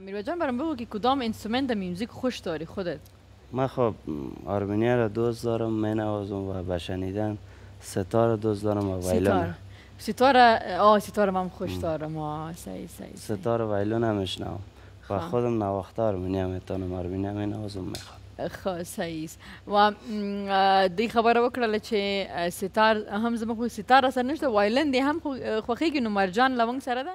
میرو جان برام بگو که کدام اینسترومنت در میوزیک خوش داری خودت من خب آرمنیا را دوست دارم نوازم و بشنیدن ستار دوست دارم و ویلون ستار آه ستار من خوش دارم آه سی سی ستار ویلون هم میشنم و خب. خودم نواخته آرمنیا میتونم آرمنیا نوازم می خو خب، صحیح و دی خبره وکړه چې ستار هم زمان ستار سره نشته ویلن دی هم خوخی کې نو مرجان لونګ سره